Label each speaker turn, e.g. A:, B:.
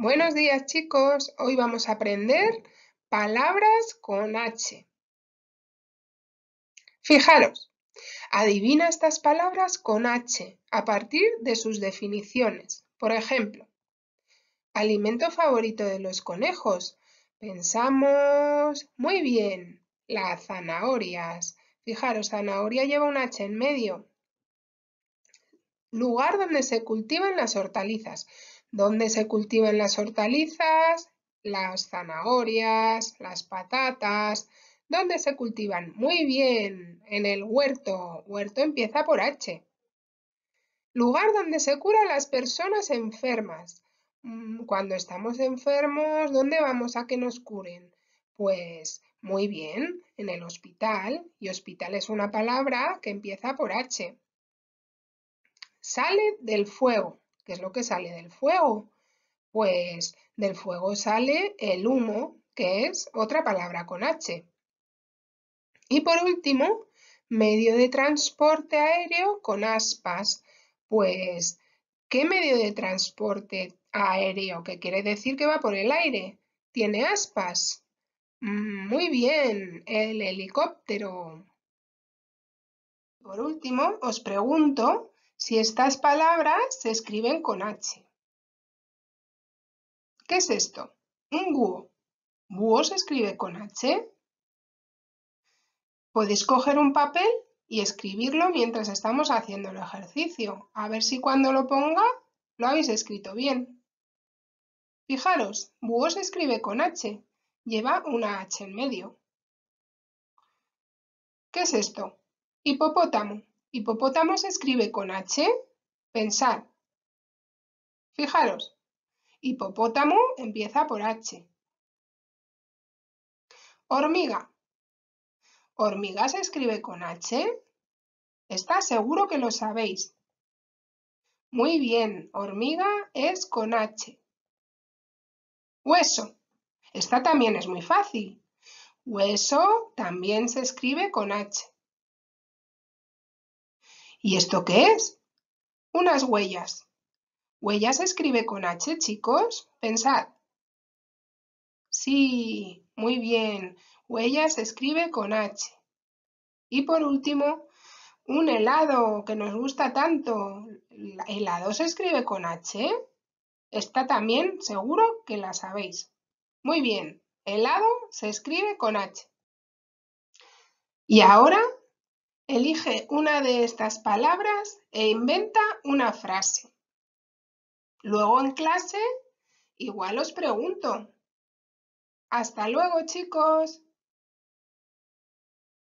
A: Buenos días chicos, hoy vamos a aprender palabras con H. Fijaros, adivina estas palabras con H a partir de sus definiciones. Por ejemplo, alimento favorito de los conejos. Pensamos, muy bien, las zanahorias. Fijaros, zanahoria lleva un H en medio. Lugar donde se cultivan las hortalizas. ¿Dónde se cultivan las hortalizas, las zanahorias, las patatas, ¿Dónde se cultivan muy bien en el huerto. Huerto empieza por H. Lugar donde se cura las personas enfermas. Mm, cuando estamos enfermos, ¿dónde vamos a que nos curen? Pues muy bien, en el hospital. Y hospital es una palabra que empieza por H. Sale del fuego. ¿Qué es lo que sale del fuego? Pues del fuego sale el humo, que es otra palabra con H. Y por último, medio de transporte aéreo con aspas. Pues, ¿qué medio de transporte aéreo? ¿Qué quiere decir que va por el aire. Tiene aspas. Mm, muy bien, el helicóptero. Por último, os pregunto si estas palabras se escriben con H. ¿Qué es esto? Un búho. ¿Búho se escribe con H? Podéis coger un papel y escribirlo mientras estamos haciendo el ejercicio. A ver si cuando lo ponga lo habéis escrito bien. Fijaros, búho se escribe con H. Lleva una H en medio. ¿Qué es esto? Hipopótamo. Hipopótamo se escribe con H. pensar. Fijaros. Hipopótamo empieza por H. Hormiga. Hormiga se escribe con H. Está seguro que lo sabéis. Muy bien, hormiga es con H. Hueso. Esta también es muy fácil. Hueso también se escribe con H. ¿Y esto qué es? Unas huellas. Huellas se escribe con H, chicos. Pensad. Sí, muy bien. Huellas se escribe con H. Y por último, un helado que nos gusta tanto. ¿Helado se escribe con H? Está también, seguro que la sabéis. Muy bien, helado se escribe con H. Y ahora Elige una de estas palabras e inventa una frase. Luego en clase, igual os pregunto. Hasta luego chicos.